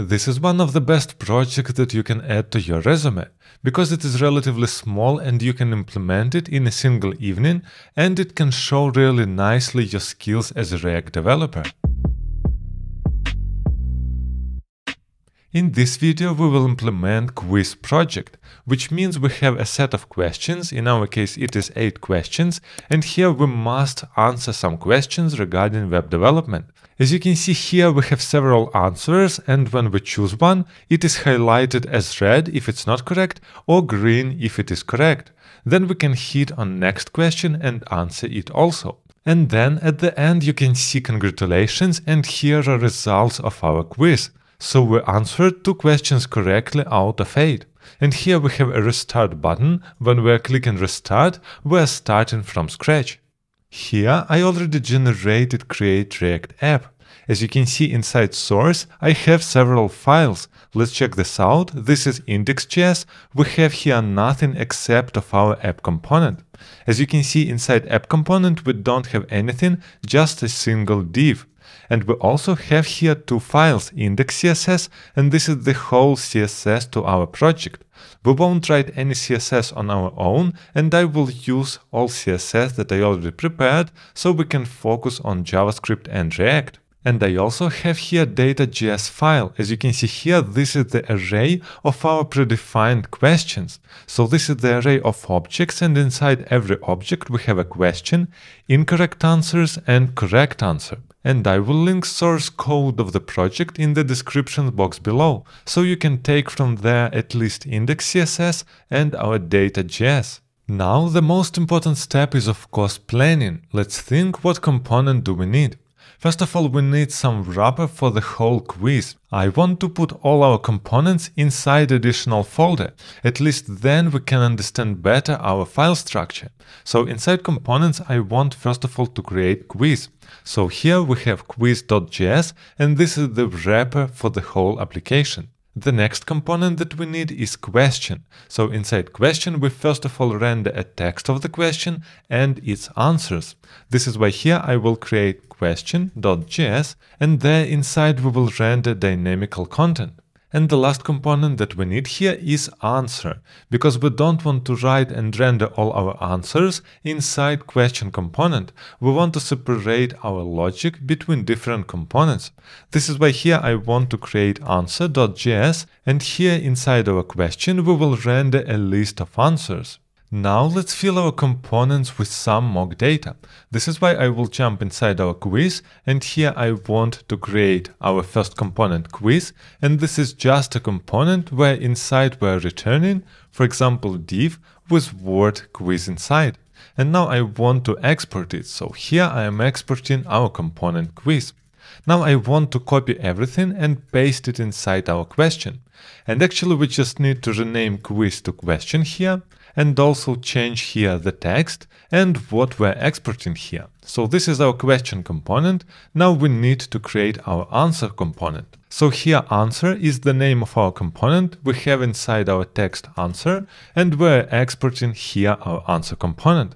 This is one of the best projects that you can add to your resume, because it is relatively small and you can implement it in a single evening and it can show really nicely your skills as a React developer. In this video we will implement quiz project, which means we have a set of questions, in our case it is 8 questions, and here we must answer some questions regarding web development. As you can see here, we have several answers, and when we choose one, it is highlighted as red if it's not correct, or green if it is correct. Then we can hit on next question and answer it also. And then at the end you can see congratulations and here are results of our quiz. So we answered two questions correctly out of 8. And here we have a restart button, when we are clicking restart, we are starting from scratch. Here I already generated Create React app. As you can see inside source, I have several files. Let's check this out. This is index.js. We have here nothing except of our app component. As you can see inside app component, we don't have anything, just a single div. And we also have here two files, index.css, and this is the whole CSS to our project. We won't write any CSS on our own, and I will use all CSS that I already prepared, so we can focus on JavaScript and React. And I also have here data.js file. As you can see here, this is the array of our predefined questions. So this is the array of objects and inside every object we have a question, incorrect answers and correct answer. And I will link source code of the project in the description box below, so you can take from there at least index.css and our data.js. Now the most important step is of course planning. Let's think what component do we need. First of all, we need some wrapper for the whole quiz. I want to put all our components inside additional folder. At least then we can understand better our file structure. So inside components, I want first of all to create quiz. So here we have quiz.js and this is the wrapper for the whole application. The next component that we need is question. So inside question we first of all render a text of the question and its answers. This is why here I will create question.js and there inside we will render dynamical content. And the last component that we need here is answer, because we don't want to write and render all our answers inside question component. We want to separate our logic between different components. This is why here I want to create answer.js and here inside our question we will render a list of answers. Now let's fill our components with some mock data. This is why I will jump inside our quiz and here I want to create our first component quiz and this is just a component where inside we're returning, for example div with word quiz inside. And now I want to export it, so here I am exporting our component quiz. Now I want to copy everything and paste it inside our question. And actually we just need to rename quiz to question here and also change here the text and what we're exporting here. So this is our question component. Now we need to create our answer component. So here answer is the name of our component we have inside our text answer and we're exporting here our answer component.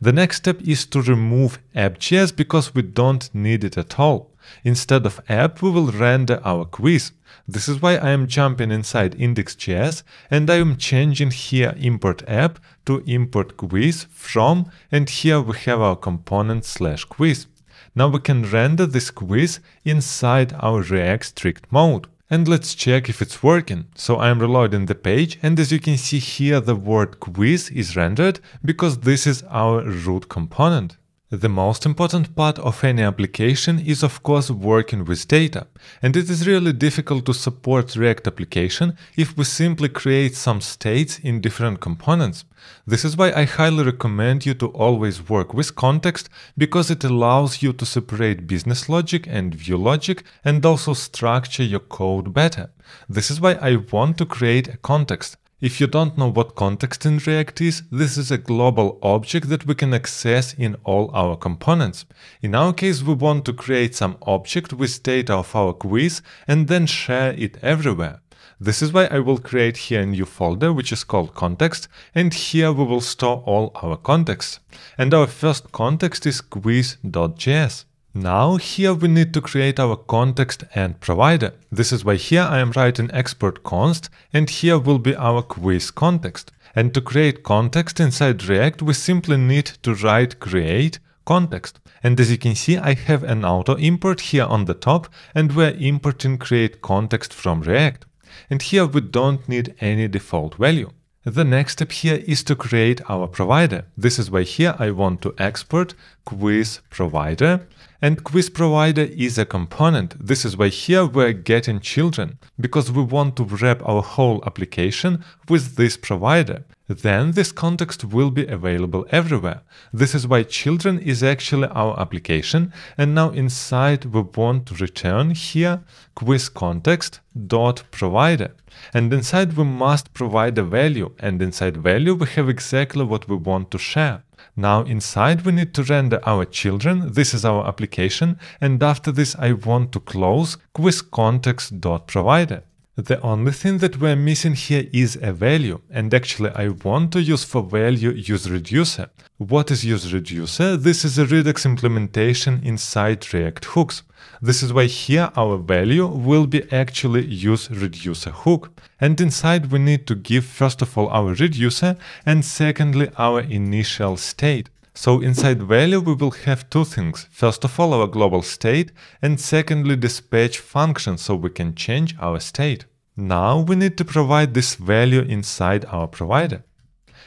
The next step is to remove app.js because we don't need it at all. Instead of app, we will render our quiz. This is why I am jumping inside index.js and I am changing here import app to import quiz from and here we have our component slash quiz. Now we can render this quiz inside our React strict mode. And let's check if it's working. So I'm reloading the page and as you can see here the word quiz is rendered because this is our root component. The most important part of any application is of course working with data, and it is really difficult to support React application if we simply create some states in different components. This is why I highly recommend you to always work with context, because it allows you to separate business logic and view logic and also structure your code better. This is why I want to create a context. If you don't know what context in React is, this is a global object that we can access in all our components. In our case, we want to create some object with data of our quiz and then share it everywhere. This is why I will create here a new folder, which is called context, and here we will store all our contexts. And our first context is quiz.js. Now here we need to create our context and provider. This is why here I am writing export const and here will be our quiz context. And to create context inside React, we simply need to write create context. And as you can see, I have an auto import here on the top and we're importing create context from React. And here we don't need any default value. The next step here is to create our provider. This is why here I want to export quiz provider. And quiz provider is a component. This is why here we're getting children, because we want to wrap our whole application with this provider then this context will be available everywhere. This is why children is actually our application. And now inside we want to return here quiz context dot provider. And inside we must provide a value. And inside value we have exactly what we want to share. Now inside we need to render our children, this is our application, and after this I want to close quiz context dot provider. The only thing that we're missing here is a value, and actually I want to use for value useReducer. What is useReducer? This is a Redux implementation inside React hooks. This is why here our value will be actually useReducer hook. And inside we need to give first of all our reducer and secondly our initial state. So inside value we will have two things. First of all our global state and secondly dispatch function so we can change our state. Now we need to provide this value inside our provider.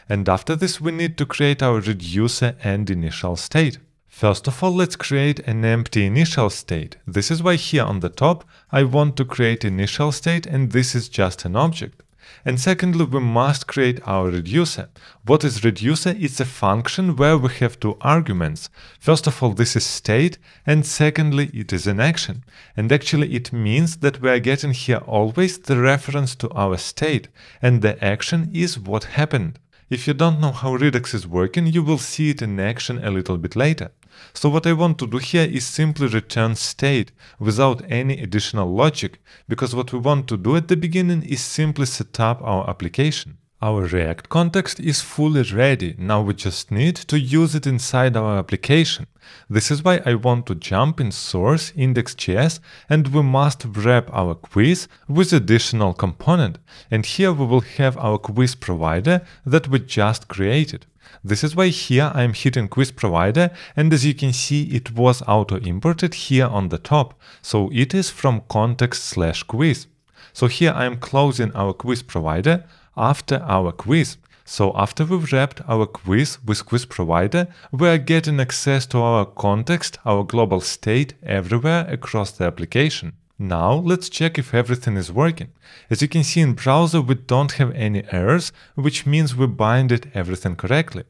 And after this we need to create our reducer and initial state. First of all let's create an empty initial state. This is why here on the top I want to create initial state and this is just an object. And secondly, we must create our reducer. What is reducer? It's a function where we have two arguments. First of all, this is state, and secondly, it is an action. And actually, it means that we are getting here always the reference to our state, and the action is what happened. If you don't know how Redux is working, you will see it in action a little bit later. So what I want to do here is simply return state without any additional logic, because what we want to do at the beginning is simply set up our application. Our React context is fully ready, now we just need to use it inside our application. This is why I want to jump in source index.js and we must wrap our quiz with additional component. And here we will have our quiz provider that we just created. This is why here I'm hitting quiz provider and as you can see it was auto imported here on the top, so it is from context slash quiz. So here I'm closing our quiz provider after our quiz. So after we've wrapped our quiz with quiz provider, we are getting access to our context, our global state everywhere across the application. Now let's check if everything is working. As you can see in browser we don't have any errors, which means we binded everything correctly.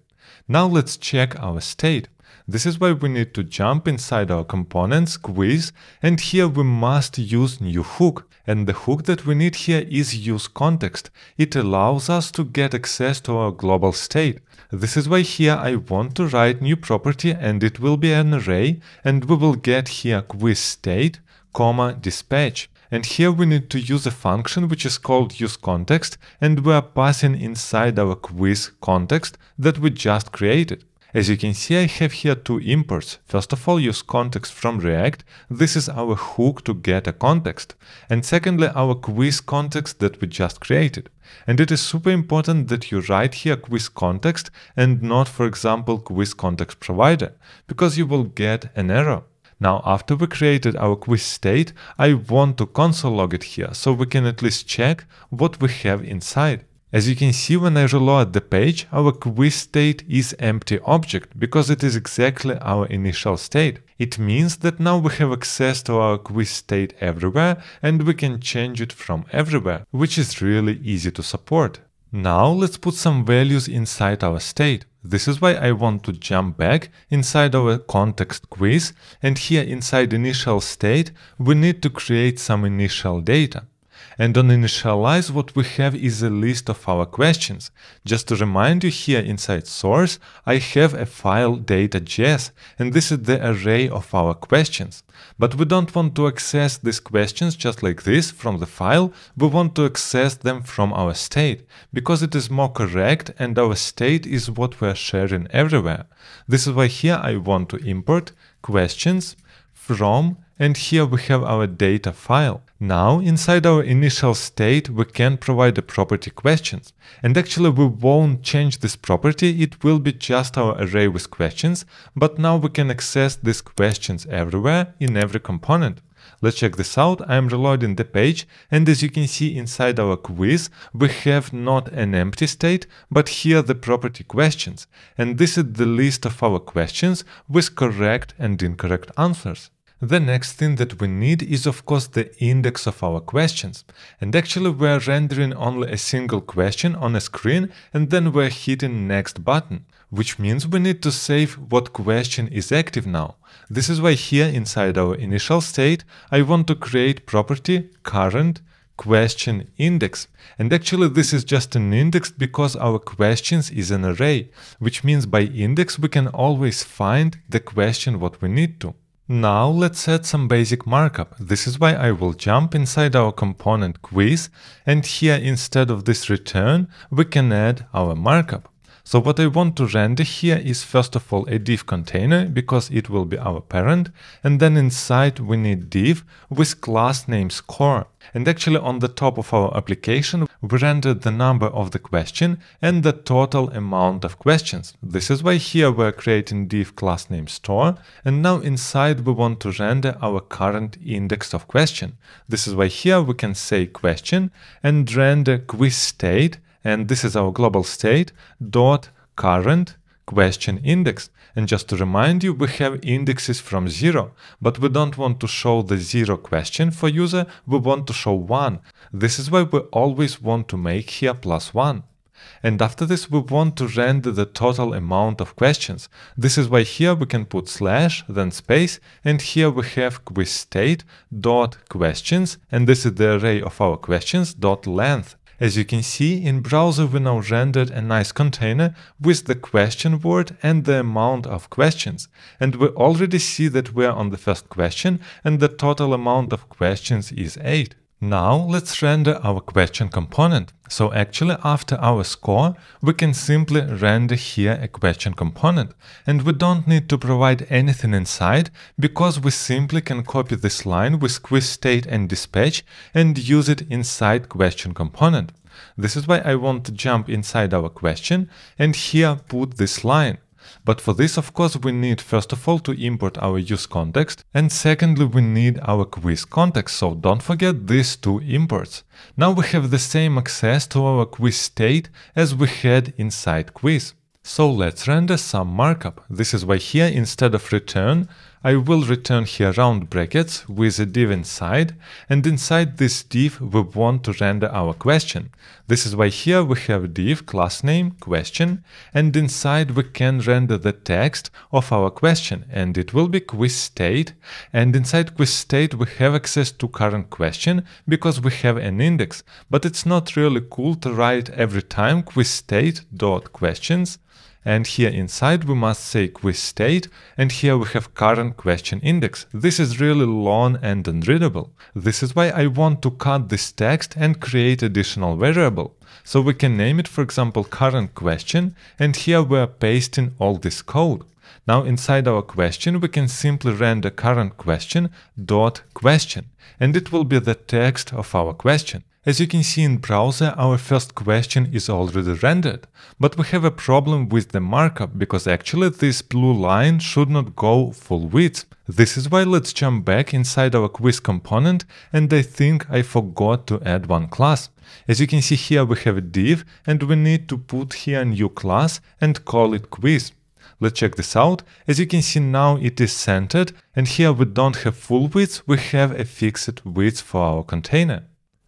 Now let's check our state. This is why we need to jump inside our components, quiz, and here we must use new hook. And the hook that we need here is use context. It allows us to get access to our global state. This is why here I want to write new property and it will be an array and we will get here quiz state comma dispatch. And here we need to use a function which is called useContext and we are passing inside our quiz context that we just created. As you can see, I have here two imports. First of all, use context from React. This is our hook to get a context. And secondly, our quiz context that we just created. And it is super important that you write here quiz context and not, for example, quiz context provider, because you will get an error. Now after we created our quiz state, I want to console log it here, so we can at least check what we have inside. As you can see when I reload the page, our quiz state is empty object, because it is exactly our initial state. It means that now we have access to our quiz state everywhere and we can change it from everywhere, which is really easy to support. Now let's put some values inside our state. This is why I want to jump back inside our context quiz and here inside initial state we need to create some initial data. And on initialize, what we have is a list of our questions. Just to remind you here inside source, I have a file data.js, and this is the array of our questions. But we don't want to access these questions just like this from the file, we want to access them from our state, because it is more correct and our state is what we are sharing everywhere. This is why here I want to import questions from and here we have our data file. Now, inside our initial state, we can provide the property questions. And actually, we won't change this property, it will be just our array with questions, but now we can access these questions everywhere, in every component. Let's check this out, I'm reloading the page, and as you can see inside our quiz, we have not an empty state, but here the property questions. And this is the list of our questions with correct and incorrect answers. The next thing that we need is of course the index of our questions. And actually we're rendering only a single question on a screen and then we're hitting next button, which means we need to save what question is active now. This is why here inside our initial state I want to create property current question index. And actually this is just an index because our questions is an array, which means by index we can always find the question what we need to. Now let's add some basic markup. This is why I will jump inside our component quiz and here instead of this return we can add our markup. So what I want to render here is first of all a div container, because it will be our parent, and then inside we need div with class name score. And actually on the top of our application we render the number of the question and the total amount of questions. This is why here we're creating div class name store, and now inside we want to render our current index of question. This is why here we can say question and render quiz state and this is our global state dot current question index. And just to remind you, we have indexes from 0, but we don't want to show the 0 question for user, we want to show 1. This is why we always want to make here plus 1. And after this, we want to render the total amount of questions. This is why here we can put slash, then space, and here we have quiz state dot questions, and this is the array of our questions dot length. As you can see, in browser we now rendered a nice container with the question word and the amount of questions. And we already see that we're on the first question and the total amount of questions is 8. Now let's render our question component. So actually after our score, we can simply render here a question component. And we don't need to provide anything inside, because we simply can copy this line with quiz state and dispatch and use it inside question component. This is why I want to jump inside our question and here put this line. But for this, of course, we need first of all to import our use context, and secondly, we need our quiz context, so don't forget these two imports. Now we have the same access to our quiz state as we had inside quiz. So let's render some markup. This is why here, instead of return, I will return here round brackets with a div inside, and inside this div we want to render our question. This is why here we have div class name question, and inside we can render the text of our question, and it will be quiz state, and inside quiz state we have access to current question because we have an index, but it's not really cool to write every time quiz state dot questions and here inside we must say quiz state, and here we have current question index. This is really long and unreadable. This is why I want to cut this text and create additional variable. So we can name it, for example, current question, and here we are pasting all this code. Now inside our question we can simply render current question dot question, and it will be the text of our question. As you can see in browser, our first question is already rendered, but we have a problem with the markup, because actually this blue line should not go full width. This is why let's jump back inside our quiz component, and I think I forgot to add one class. As you can see here we have a div, and we need to put here a new class and call it quiz. Let's check this out. As you can see now it is centered, and here we don't have full width, we have a fixed width for our container.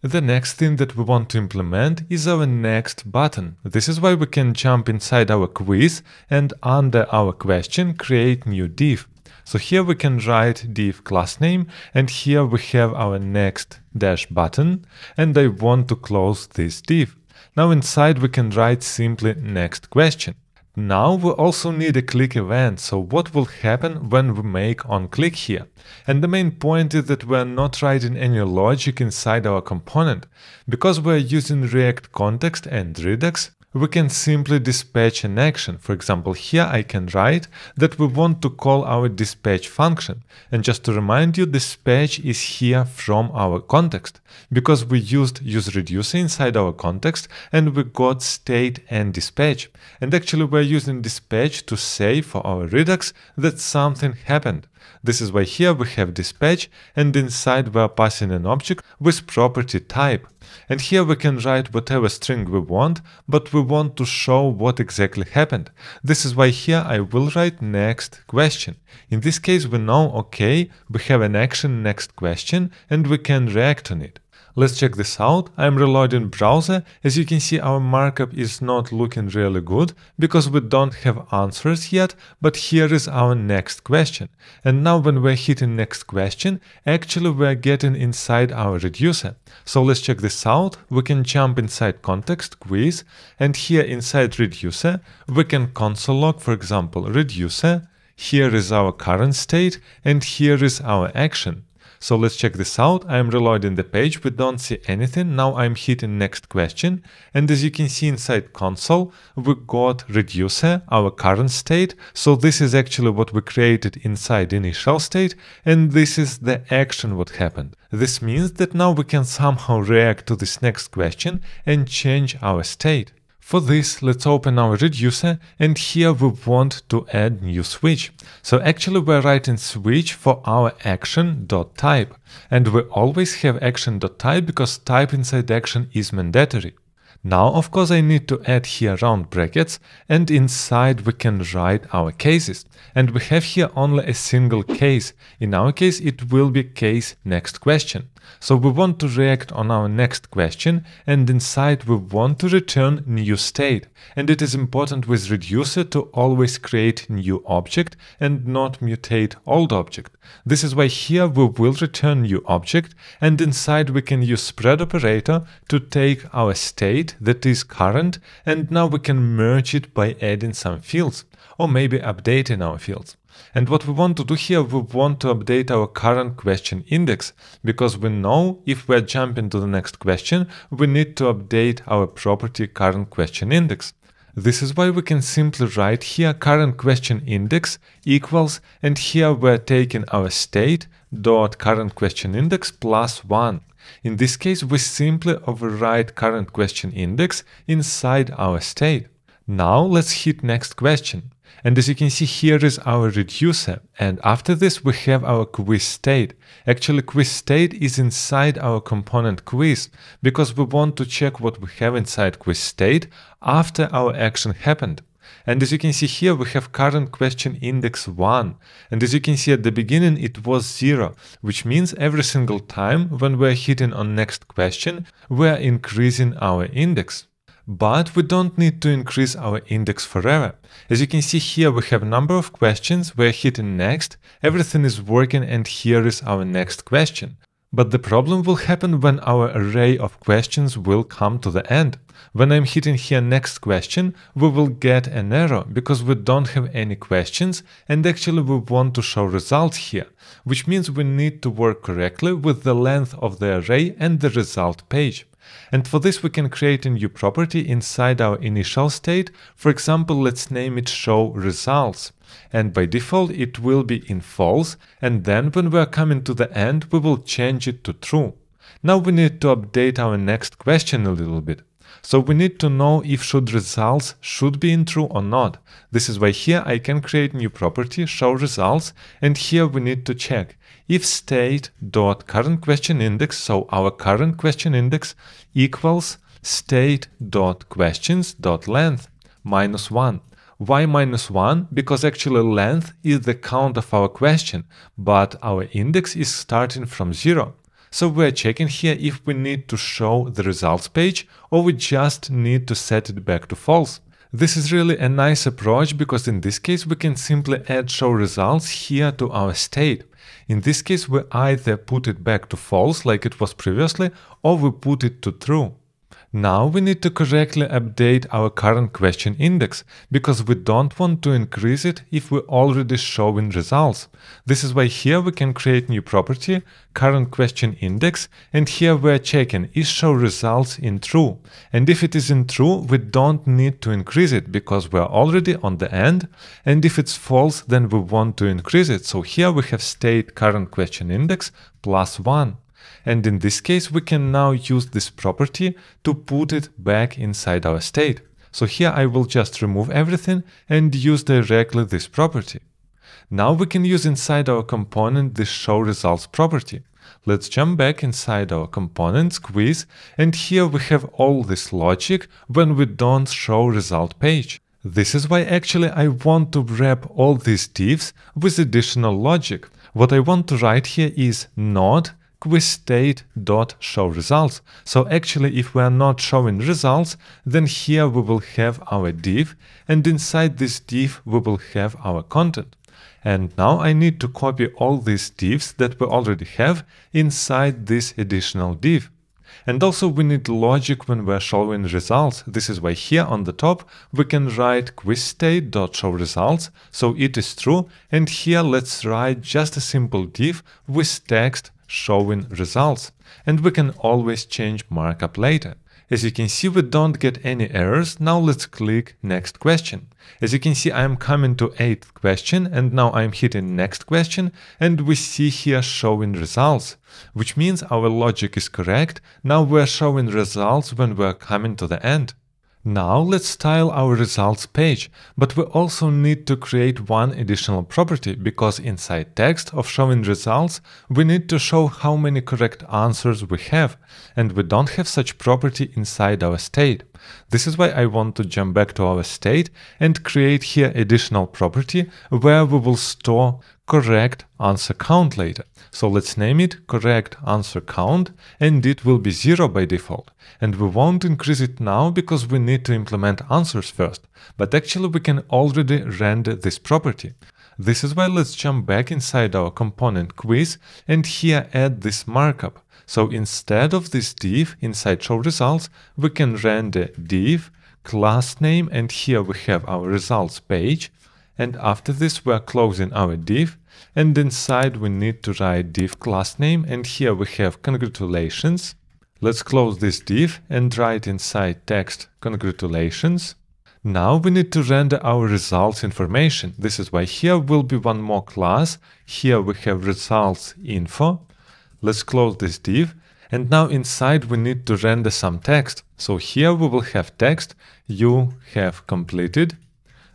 The next thing that we want to implement is our next button. This is why we can jump inside our quiz and under our question create new div. So here we can write div class name and here we have our next dash button and I want to close this div. Now inside we can write simply next question. Now we also need a click event, so what will happen when we make onClick here? And the main point is that we're not writing any logic inside our component. Because we're using React Context and Redux, we can simply dispatch an action. For example, here I can write that we want to call our dispatch function. And just to remind you, dispatch is here from our context, because we used useReducer inside our context and we got state and dispatch. And actually we're using dispatch to say for our Redux that something happened. This is why here we have dispatch, and inside we are passing an object with property type. And here we can write whatever string we want, but we want to show what exactly happened. This is why here I will write next question. In this case we know, okay, we have an action next question and we can react on it. Let's check this out. I'm reloading browser. As you can see, our markup is not looking really good because we don't have answers yet, but here is our next question. And now when we're hitting next question, actually we're getting inside our reducer. So let's check this out. We can jump inside context quiz and here inside reducer, we can console log, for example, reducer. Here is our current state and here is our action. So let's check this out. I'm reloading the page, we don't see anything. Now I'm hitting next question. And as you can see inside console, we got reducer, our current state. So this is actually what we created inside initial state. And this is the action what happened. This means that now we can somehow react to this next question and change our state. For this, let's open our reducer and here we want to add new switch. So actually we're writing switch for our action.type and we always have action.type because type inside action is mandatory. Now of course I need to add here round brackets and inside we can write our cases. And we have here only a single case. In our case it will be case next question. So we want to react on our next question and inside we want to return new state. And it is important with reducer to always create new object and not mutate old object. This is why here we will return new object and inside we can use spread operator to take our state that is current and now we can merge it by adding some fields or maybe updating our fields. And what we want to do here, we want to update our current question index, because we know if we're jumping to the next question, we need to update our property current question index. This is why we can simply write here current question index equals, and here we're taking our state dot current question index plus 1. In this case, we simply override current question index inside our state. Now let's hit next question. And as you can see here is our reducer. And after this we have our quiz state. Actually quiz state is inside our component quiz because we want to check what we have inside quiz state after our action happened. And as you can see here, we have current question index 1. And as you can see at the beginning, it was 0, which means every single time when we're hitting on next question, we're increasing our index but we don't need to increase our index forever. As you can see here, we have a number of questions, we're hitting next, everything is working and here is our next question. But the problem will happen when our array of questions will come to the end. When I'm hitting here next question, we will get an error because we don't have any questions and actually we want to show results here, which means we need to work correctly with the length of the array and the result page. And for this we can create a new property inside our initial state, for example let's name it show results. And by default it will be in false, and then when we are coming to the end we will change it to true. Now we need to update our next question a little bit. So we need to know if should results should be in true or not. This is why here I can create new property show results and here we need to check if state dot current question index, so our current question index equals state dot questions dot length minus one. Why minus one? Because actually length is the count of our question, but our index is starting from zero. So we're checking here if we need to show the results page or we just need to set it back to false. This is really a nice approach because in this case we can simply add show results here to our state. In this case, we either put it back to false like it was previously, or we put it to true now we need to correctly update our current question index, because we don't want to increase it if we already show results. This is why here we can create new property, current question index, and here we are checking is show results in true. And if it is in true, we don't need to increase it, because we are already on the end, and if it's false, then we want to increase it. So here we have state current question index plus 1. And in this case, we can now use this property to put it back inside our state. So here I will just remove everything and use directly this property. Now we can use inside our component the show results property. Let's jump back inside our component squeeze and here we have all this logic when we don't show result page. This is why actually I want to wrap all these divs with additional logic. What I want to write here is not quizState.showResults. dot So actually, if we are not showing results, then here we will have our div, and inside this div we will have our content. And now I need to copy all these divs that we already have inside this additional div. And also we need logic when we're showing results. This is why here on the top we can write quizState.showResults, so it is true, and here let's write just a simple div with text showing results and we can always change markup later. As you can see, we don't get any errors. Now let's click next question. As you can see, I'm coming to eighth question and now I'm hitting next question and we see here showing results, which means our logic is correct. Now we're showing results when we're coming to the end. Now let's style our results page, but we also need to create one additional property, because inside text of showing results, we need to show how many correct answers we have, and we don't have such property inside our state. This is why I want to jump back to our state and create here additional property where we will store correct answer count later. So let's name it correct answer count and it will be zero by default. And we won't increase it now because we need to implement answers first, but actually we can already render this property. This is why let's jump back inside our component quiz and here add this markup. So instead of this div inside show results, we can render div class name and here we have our results page. And after this we are closing our div and inside we need to write div class name and here we have congratulations. Let's close this div and write inside text congratulations. Now we need to render our results information. This is why here will be one more class. Here we have results info. Let's close this div. And now inside we need to render some text. So here we will have text. You have completed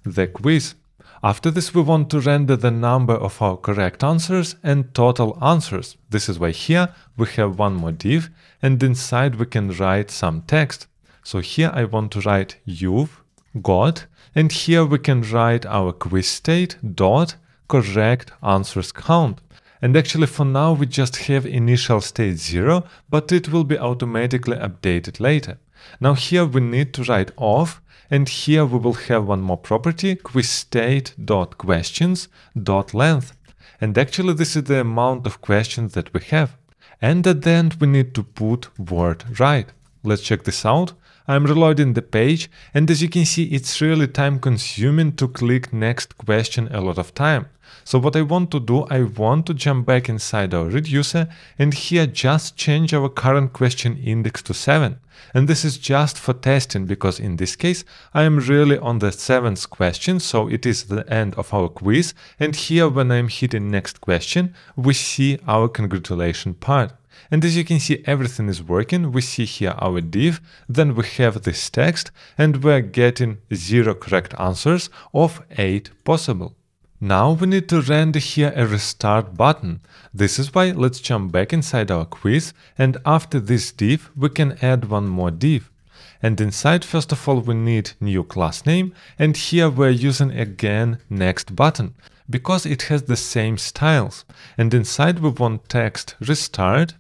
the quiz. After this, we want to render the number of our correct answers and total answers. This is why here we have one more div and inside we can write some text. So here I want to write you've got and here we can write our quiz state dot correct answers count. And actually for now we just have initial state 0, but it will be automatically updated later. Now here we need to write off and here we will have one more property, quizState.questions.length. And actually this is the amount of questions that we have. And at the end we need to put word right. Let's check this out. I'm reloading the page and as you can see it's really time consuming to click next question a lot of time. So what I want to do, I want to jump back inside our reducer and here just change our current question index to 7. And this is just for testing because in this case I am really on the 7th question, so it is the end of our quiz and here when I am hitting next question we see our congratulation part. And as you can see, everything is working. We see here our div, then we have this text, and we're getting zero correct answers of eight possible. Now we need to render here a restart button. This is why let's jump back inside our quiz and after this div we can add one more div. And inside first of all we need new class name and here we're using again next button because it has the same styles. And inside we want text restart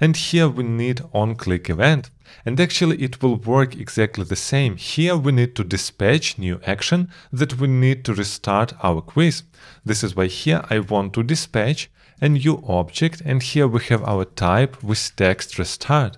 and here we need on-click event. And actually it will work exactly the same. Here we need to dispatch new action that we need to restart our quiz. This is why here I want to dispatch a new object and here we have our type with text restart.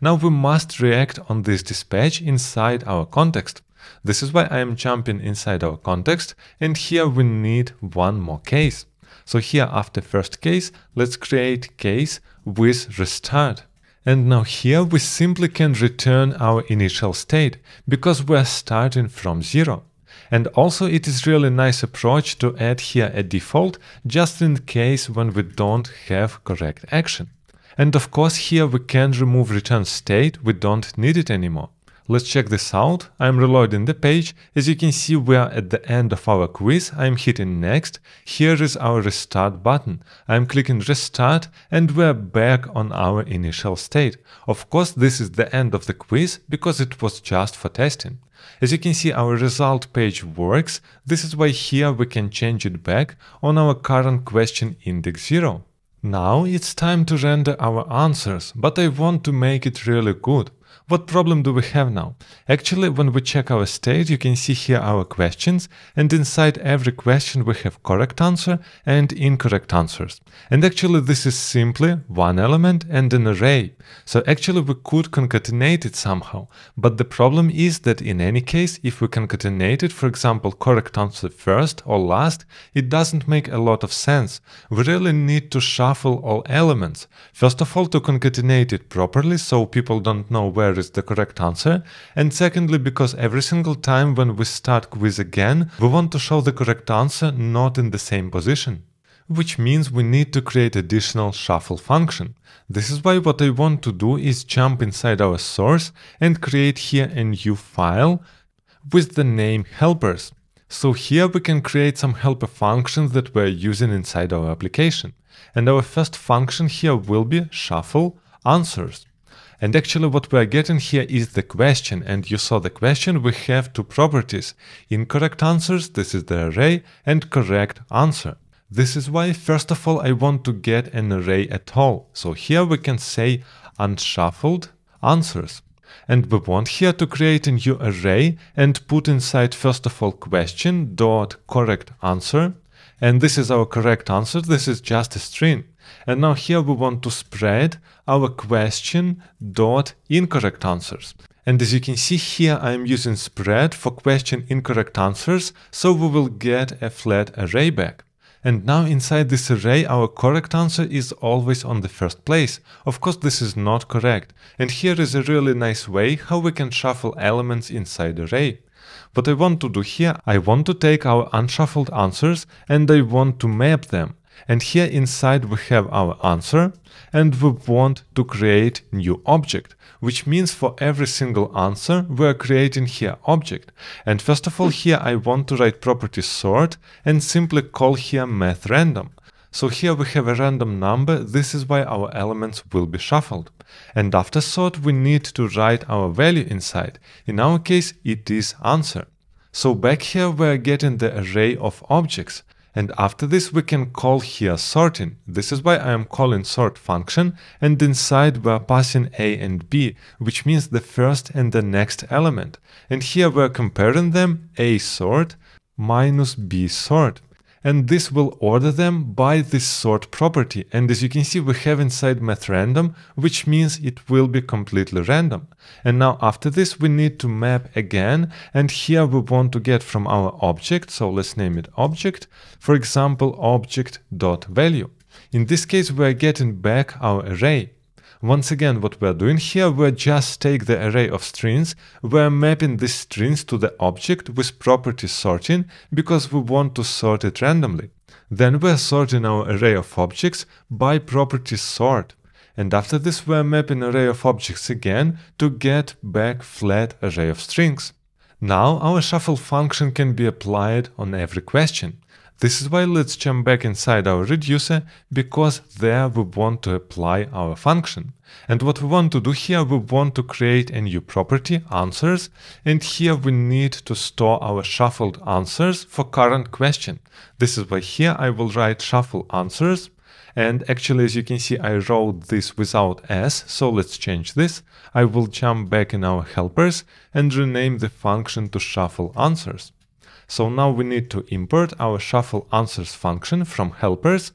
Now we must react on this dispatch inside our context. This is why I am jumping inside our context and here we need one more case. So here after first case, let's create case with restart. And now here we simply can return our initial state, because we're starting from zero. And also it is really nice approach to add here a default, just in case when we don't have correct action. And of course here we can remove return state, we don't need it anymore. Let's check this out. I'm reloading the page. As you can see, we are at the end of our quiz. I'm hitting next. Here is our restart button. I'm clicking restart and we're back on our initial state. Of course, this is the end of the quiz because it was just for testing. As you can see, our result page works. This is why here we can change it back on our current question index 0. Now it's time to render our answers, but I want to make it really good. What problem do we have now? Actually, when we check our state, you can see here our questions, and inside every question we have correct answer and incorrect answers. And actually, this is simply one element and an array. So actually, we could concatenate it somehow. But the problem is that in any case, if we concatenate it, for example, correct answer first or last, it doesn't make a lot of sense. We really need to shuffle all elements. First of all, to concatenate it properly, so people don't know where is the correct answer, and secondly because every single time when we start quiz again, we want to show the correct answer not in the same position which means we need to create additional shuffle function. This is why what I want to do is jump inside our source and create here a new file with the name helpers. So here we can create some helper functions that we're using inside our application. And our first function here will be shuffle answers. And actually what we are getting here is the question, and you saw the question, we have two properties, incorrect answers, this is the array, and correct answer. This is why first of all I want to get an array at all. So here we can say unshuffled answers. And we want here to create a new array and put inside first of all question dot correct answer. And this is our correct answer, this is just a string. And now here we want to spread our question dot incorrect answers. And as you can see here, I'm using spread for question incorrect answers, so we will get a flat array back. And now inside this array our correct answer is always on the first place. Of course this is not correct. And here is a really nice way how we can shuffle elements inside array. What I want to do here, I want to take our unshuffled answers and I want to map them. And here inside we have our answer and we want to create new object, which means for every single answer we are creating here object. And first of all here I want to write property sort and simply call here math random. So here we have a random number, this is why our elements will be shuffled. And after sort we need to write our value inside, in our case it is answer. So back here we are getting the array of objects, and after this we can call here sorting. This is why I am calling sort function and inside we are passing a and b, which means the first and the next element. And here we are comparing them a sort minus b sort and this will order them by this sort property. And as you can see, we have inside math random, which means it will be completely random. And now after this, we need to map again. And here we want to get from our object. So let's name it object. For example, object dot value. In this case, we are getting back our array. Once again, what we're doing here, we're just take the array of strings, we're mapping these strings to the object with property sorting because we want to sort it randomly. Then we're sorting our array of objects by property sort. And after this, we're mapping array of objects again to get back flat array of strings. Now our shuffle function can be applied on every question. This is why let's jump back inside our reducer, because there we want to apply our function. And what we want to do here, we want to create a new property, answers, and here we need to store our shuffled answers for current question. This is why here I will write shuffle answers, and actually, as you can see, I wrote this without s, so let's change this. I will jump back in our helpers and rename the function to shuffle answers. So now we need to import our shuffle answers function from helpers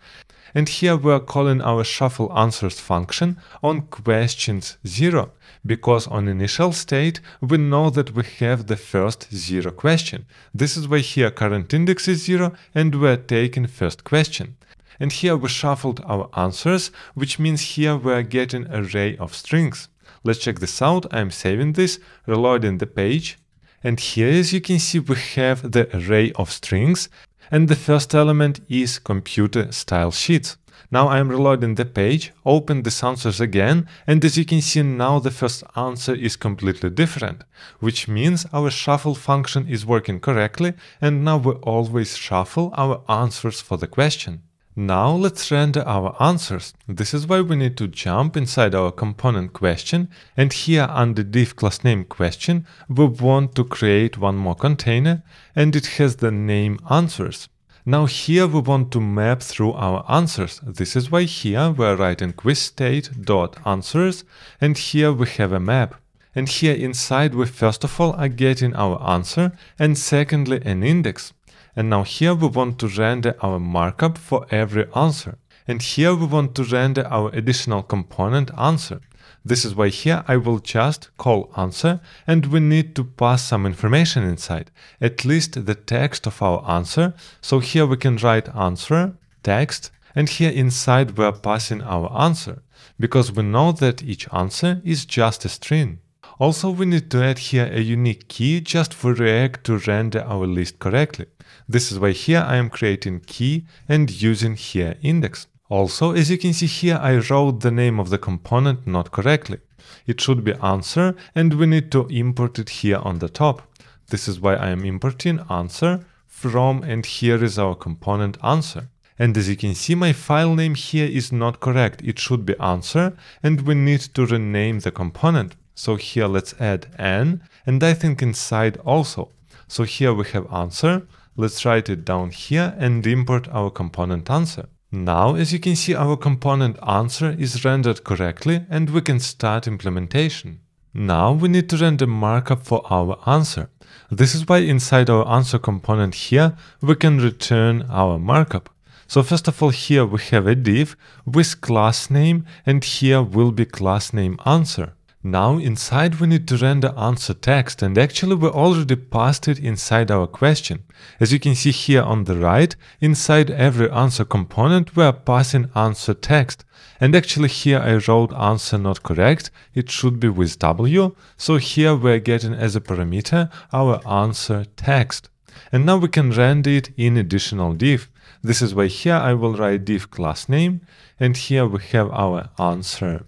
and here we are calling our shuffle answers function on questions 0, because on initial state we know that we have the first 0 question. This is why here current index is 0 and we are taking first question. And here we shuffled our answers, which means here we are getting array of strings. Let's check this out, I'm saving this, reloading the page, and here, as you can see, we have the array of strings. And the first element is computer style sheets. Now I am reloading the page, open the answers again, and as you can see now the first answer is completely different, which means our shuffle function is working correctly and now we always shuffle our answers for the question. Now let's render our answers. This is why we need to jump inside our component question and here under div class name question we want to create one more container and it has the name answers. Now here we want to map through our answers. This is why here we're writing quizState.answers dot answers and here we have a map. And here inside we first of all are getting our answer and secondly an index. And now here we want to render our markup for every answer. And here we want to render our additional component answer. This is why here I will just call answer and we need to pass some information inside, at least the text of our answer. So here we can write answer, text, and here inside we are passing our answer, because we know that each answer is just a string. Also, we need to add here a unique key just for React to render our list correctly. This is why here I am creating key and using here index. Also, as you can see here, I wrote the name of the component not correctly. It should be answer and we need to import it here on the top. This is why I am importing answer from and here is our component answer. And as you can see, my file name here is not correct. It should be answer and we need to rename the component. So here let's add n, and I think inside also. So here we have answer, let's write it down here and import our component answer. Now, as you can see, our component answer is rendered correctly and we can start implementation. Now we need to render markup for our answer. This is why inside our answer component here, we can return our markup. So first of all, here we have a div with class name and here will be class name answer. Now inside we need to render answer text and actually we already passed it inside our question. As you can see here on the right, inside every answer component we are passing answer text. And actually here I wrote answer not correct, it should be with w, so here we are getting as a parameter our answer text. And now we can render it in additional div. This is why here I will write div class name and here we have our answer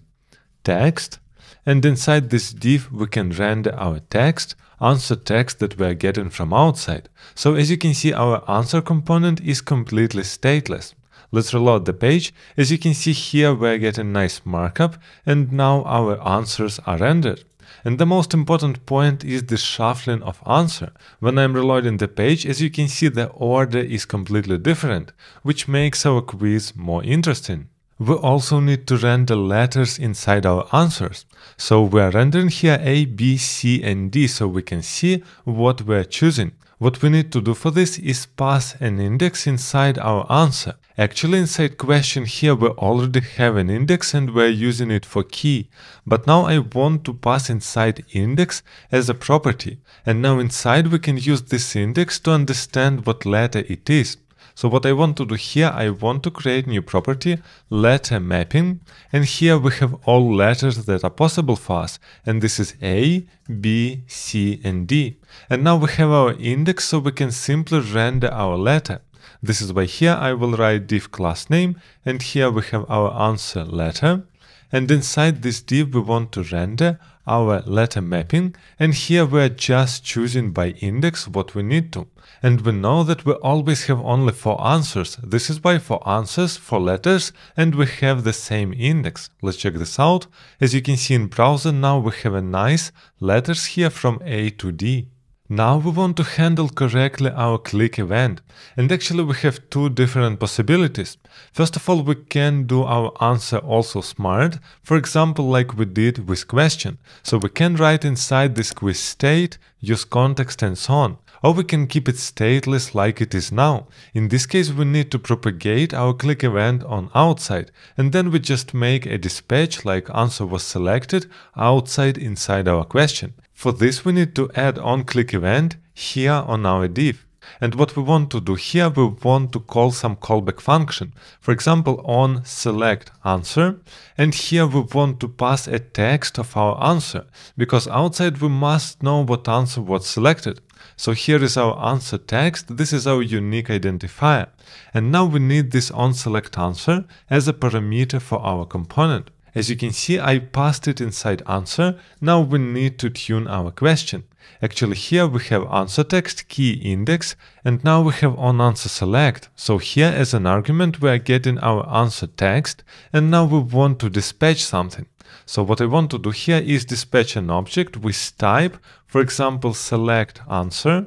text and inside this div we can render our text, answer text that we're getting from outside. So as you can see our answer component is completely stateless. Let's reload the page. As you can see here we're getting nice markup and now our answers are rendered. And the most important point is the shuffling of answer. When I'm reloading the page, as you can see the order is completely different, which makes our quiz more interesting. We also need to render letters inside our answers. So we're rendering here A, B, C and D so we can see what we're choosing. What we need to do for this is pass an index inside our answer. Actually inside question here we already have an index and we're using it for key. But now I want to pass inside index as a property. And now inside we can use this index to understand what letter it is. So what I want to do here, I want to create new property, letter mapping, and here we have all letters that are possible for us, and this is A, B, C, and D. And now we have our index, so we can simply render our letter. This is why here I will write div class name, and here we have our answer letter. And inside this div we want to render our letter mapping, and here we are just choosing by index what we need to and we know that we always have only four answers. This is why four answers, for letters, and we have the same index. Let's check this out. As you can see in browser, now we have a nice letters here from A to D. Now we want to handle correctly our click event. And actually we have two different possibilities. First of all, we can do our answer also smart, for example, like we did with question. So we can write inside this quiz state, use context and so on or we can keep it stateless like it is now. In this case we need to propagate our click event on outside and then we just make a dispatch like answer was selected outside inside our question. For this we need to add on click event here on our div. And what we want to do here, we want to call some callback function. For example, on select answer. And here we want to pass a text of our answer, because outside we must know what answer was selected. So here is our answer text, this is our unique identifier. And now we need this onSelectAnswer as a parameter for our component. As you can see, I passed it inside answer. Now we need to tune our question. Actually, here we have answer text, key index, and now we have on answer select. So here as an argument, we are getting our answer text, and now we want to dispatch something. So what I want to do here is dispatch an object with type, for example, select answer.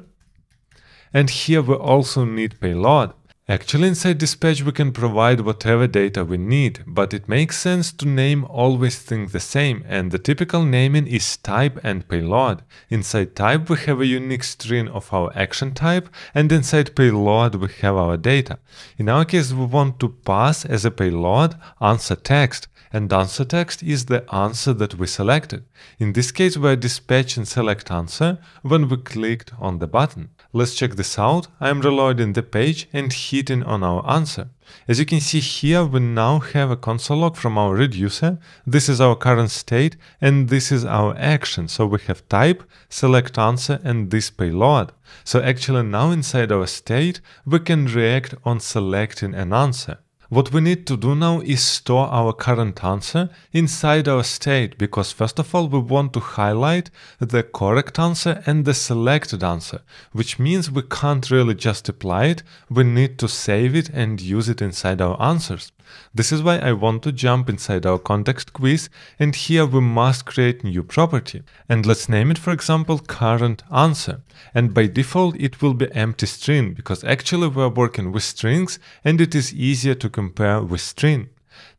And here we also need payload. Actually, inside dispatch we can provide whatever data we need, but it makes sense to name always things the same, and the typical naming is type and payload. Inside type we have a unique string of our action type, and inside payload we have our data. In our case we want to pass as a payload answer text, and answer text is the answer that we selected. In this case, we're dispatching select answer when we clicked on the button. Let's check this out. I'm reloading the page and hitting on our answer. As you can see here, we now have a console log from our reducer. This is our current state and this is our action. So we have type, select answer and this payload. So actually now inside our state, we can react on selecting an answer. What we need to do now is store our current answer inside our state because first of all we want to highlight the correct answer and the selected answer, which means we can't really just apply it, we need to save it and use it inside our answers. This is why I want to jump inside our context quiz and here we must create new property. And let's name it for example current answer. And by default it will be empty string because actually we're working with strings and it is easier to compare with string.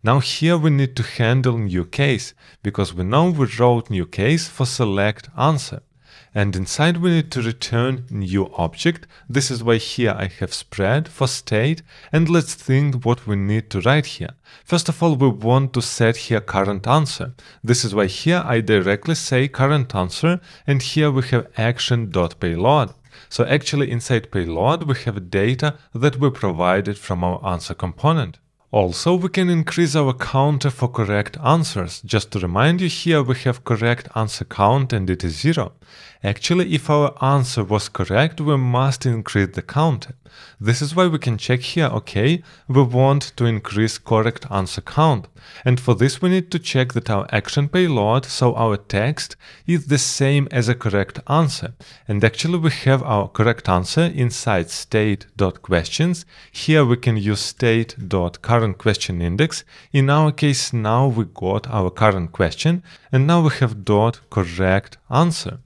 Now here we need to handle new case because we know we wrote new case for select answer and inside we need to return new object. This is why here I have spread for state and let's think what we need to write here. First of all, we want to set here current answer. This is why here I directly say current answer and here we have action.payload. So actually inside payload we have data that we provided from our answer component. Also, we can increase our counter for correct answers. Just to remind you here, we have correct answer count and it is zero. Actually, if our answer was correct, we must increase the counter. This is why we can check here, okay, we want to increase correct answer count. And for this, we need to check that our action payload, so our text, is the same as a correct answer. And actually, we have our correct answer inside state.questions. Here we can use state.current current question index. In our case, now we got our current question and now we have dot correct answer.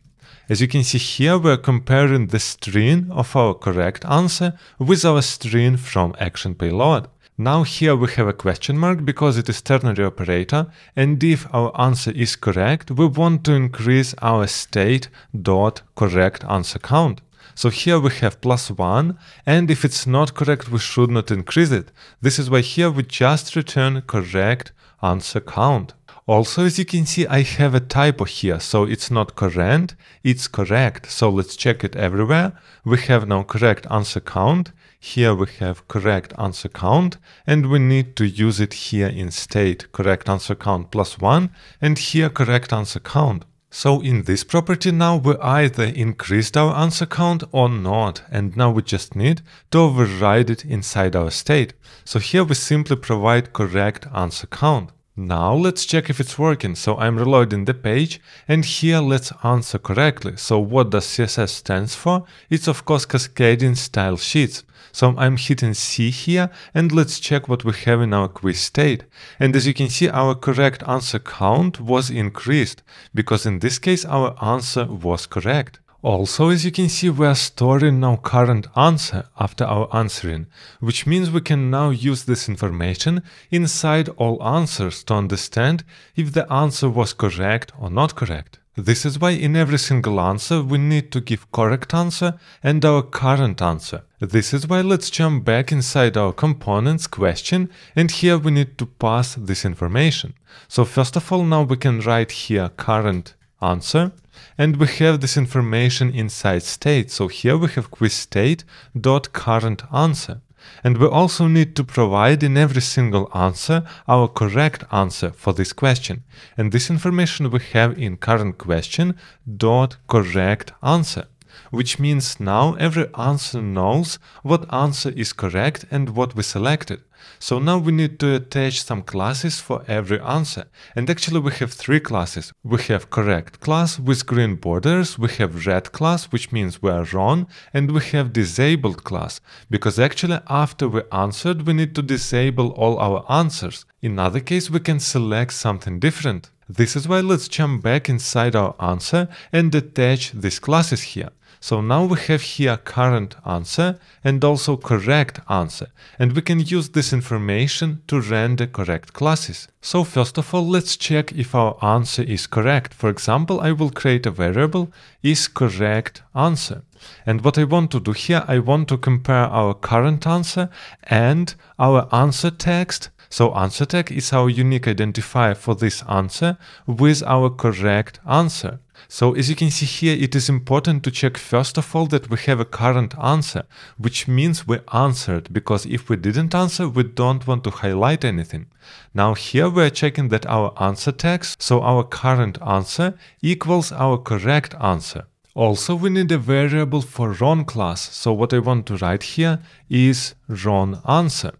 As you can see here, we're comparing the string of our correct answer with our string from action payload. Now here we have a question mark because it is ternary operator and if our answer is correct, we want to increase our state dot correct answer count. So here we have plus 1, and if it's not correct, we should not increase it. This is why here we just return correct answer count. Also, as you can see, I have a typo here, so it's not current, it's correct. So let's check it everywhere. We have now correct answer count. Here we have correct answer count, and we need to use it here in state, correct answer count plus one, and here correct answer count. So in this property now we either increased our answer count or not, and now we just need to override it inside our state. So here we simply provide correct answer count. Now let's check if it's working. So I'm reloading the page and here let's answer correctly. So what does CSS stands for? It's of course cascading style sheets. So I'm hitting C here and let's check what we have in our quiz state. And as you can see, our correct answer count was increased because in this case, our answer was correct. Also, as you can see, we are storing now current answer after our answering, which means we can now use this information inside all answers to understand if the answer was correct or not correct. This is why in every single answer we need to give correct answer and our current answer. This is why let's jump back inside our components question and here we need to pass this information. So first of all now we can write here current answer and we have this information inside state. So here we have quiz state dot current answer. And we also need to provide in every single answer our correct answer for this question. And this information we have in current question dot correct answer which means now every answer knows what answer is correct and what we selected. So now we need to attach some classes for every answer. And actually we have three classes. We have correct class with green borders, we have red class, which means we are wrong, and we have disabled class, because actually after we answered, we need to disable all our answers. In other case, we can select something different. This is why let's jump back inside our answer and attach these classes here. So now we have here current answer and also correct answer, and we can use this information to render correct classes. So first of all, let's check if our answer is correct. For example, I will create a variable is correct answer. And what I want to do here, I want to compare our current answer and our answer text so answer tag is our unique identifier for this answer with our correct answer. So as you can see here, it is important to check first of all that we have a current answer, which means we answered, because if we didn't answer, we don't want to highlight anything. Now here we are checking that our answer tags, so our current answer equals our correct answer. Also, we need a variable for wrong class, so what I want to write here is wrong answer.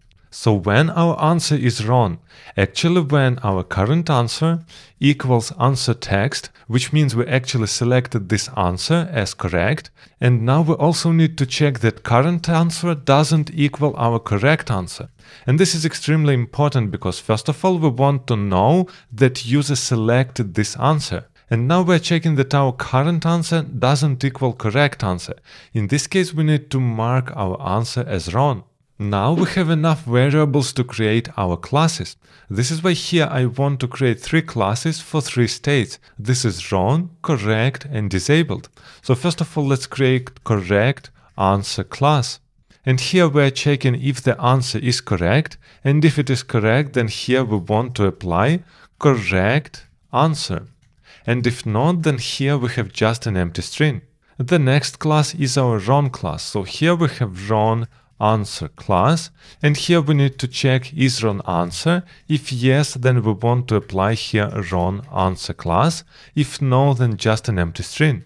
So when our answer is wrong, actually when our current answer equals answer text, which means we actually selected this answer as correct, and now we also need to check that current answer doesn't equal our correct answer. And this is extremely important because first of all we want to know that user selected this answer. And now we're checking that our current answer doesn't equal correct answer. In this case we need to mark our answer as wrong. Now we have enough variables to create our classes. This is why here I want to create three classes for three states. This is wrong, correct and disabled. So first of all, let's create correct answer class. And here we're checking if the answer is correct. And if it is correct, then here we want to apply correct answer. And if not, then here we have just an empty string. The next class is our wrong class. So here we have wrong answer class. And here we need to check is wrong answer. If yes, then we want to apply here wrong answer class. If no, then just an empty string.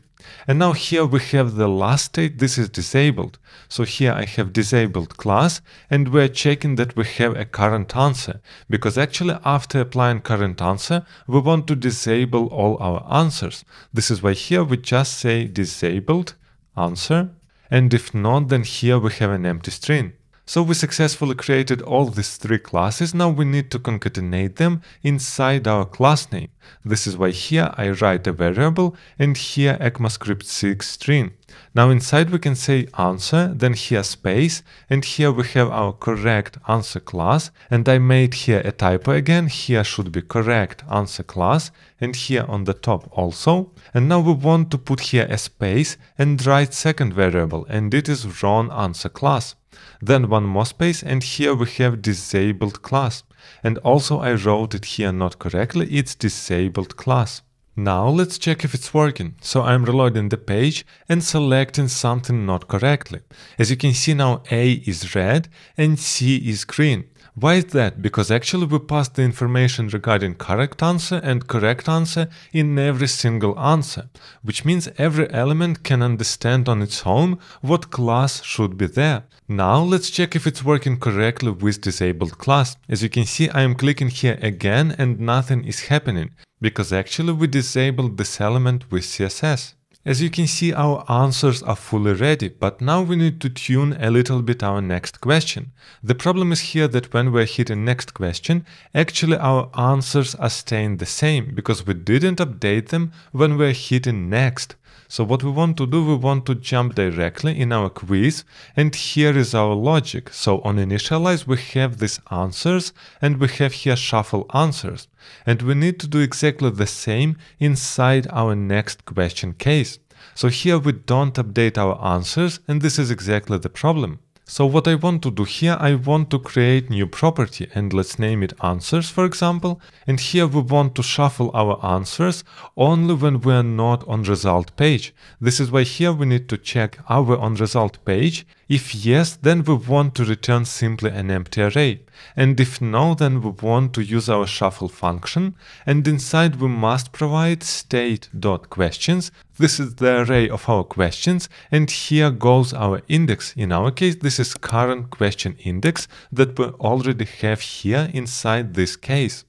And now here we have the last state, this is disabled. So here I have disabled class and we're checking that we have a current answer because actually after applying current answer, we want to disable all our answers. This is why here we just say disabled answer and if not, then here we have an empty string. So we successfully created all these three classes, now we need to concatenate them inside our class name. This is why here I write a variable and here ECMAScript 6 string. Now inside we can say answer, then here space, and here we have our correct answer class, and I made here a typo again, here should be correct answer class, and here on the top also. And now we want to put here a space and write second variable, and it is wrong answer class then one more space and here we have disabled class. And also I wrote it here not correctly, it's disabled class. Now let's check if it's working. So I'm reloading the page and selecting something not correctly. As you can see now A is red and C is green. Why is that? Because actually we pass the information regarding correct answer and correct answer in every single answer, which means every element can understand on its own what class should be there. Now let's check if it's working correctly with disabled class. As you can see I am clicking here again and nothing is happening, because actually we disabled this element with CSS. As you can see, our answers are fully ready, but now we need to tune a little bit our next question. The problem is here that when we're hitting next question, actually our answers are staying the same, because we didn't update them when we're hitting next. So what we want to do, we want to jump directly in our quiz and here is our logic. So on initialize we have these answers and we have here shuffle answers. And we need to do exactly the same inside our next question case. So here we don't update our answers and this is exactly the problem. So what I want to do here, I want to create new property and let's name it answers, for example. And here we want to shuffle our answers only when we are not on result page. This is why here we need to check our on result page if yes, then we want to return simply an empty array, and if no, then we want to use our shuffle function, and inside we must provide state.questions, this is the array of our questions, and here goes our index. In our case, this is current question index that we already have here inside this case.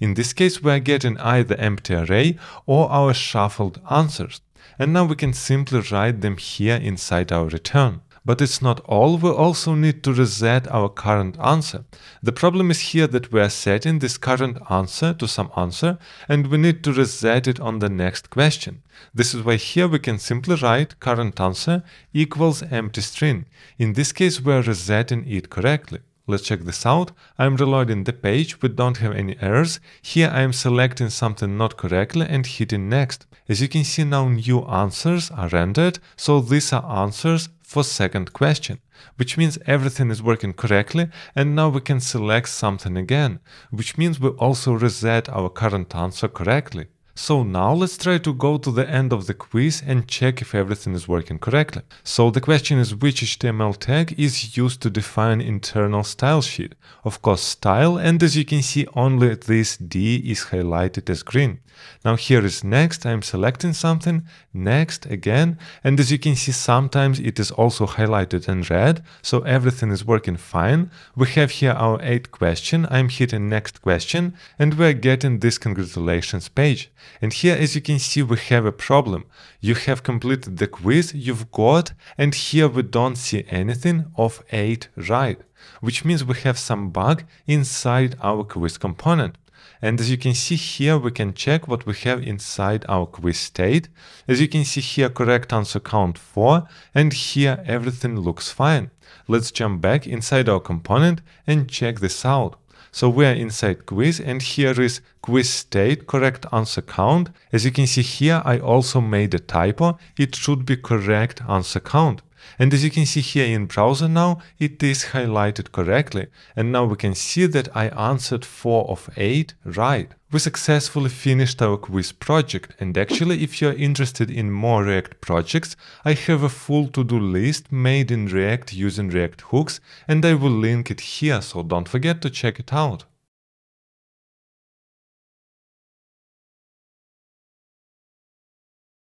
In this case, we are getting either empty array or our shuffled answers. And now we can simply write them here inside our return. But it's not all, we also need to reset our current answer. The problem is here that we are setting this current answer to some answer and we need to reset it on the next question. This is why here we can simply write current answer equals empty string. In this case we are resetting it correctly. Let's check this out. I'm reloading the page, we don't have any errors. Here I am selecting something not correctly and hitting next. As you can see now new answers are rendered, so these are answers for second question, which means everything is working correctly and now we can select something again, which means we also reset our current answer correctly. So now let's try to go to the end of the quiz and check if everything is working correctly. So the question is which HTML tag is used to define internal style sheet? Of course style and as you can see only this D is highlighted as green. Now here is next, I'm selecting something, next again and as you can see sometimes it is also highlighted in red so everything is working fine. We have here our 8th question, I'm hitting next question and we're getting this congratulations page. And here, as you can see, we have a problem. You have completed the quiz you've got, and here we don't see anything of 8 right, which means we have some bug inside our quiz component. And as you can see here, we can check what we have inside our quiz state. As you can see here, correct answer count 4, and here everything looks fine. Let's jump back inside our component and check this out. So we are inside quiz and here is quiz state correct answer count. As you can see here, I also made a typo. It should be correct answer count. And as you can see here in browser now, it is highlighted correctly. And now we can see that I answered 4 of 8 right. We successfully finished our quiz project and actually if you're interested in more React projects, I have a full to-do list made in React using React hooks and I will link it here so don't forget to check it out.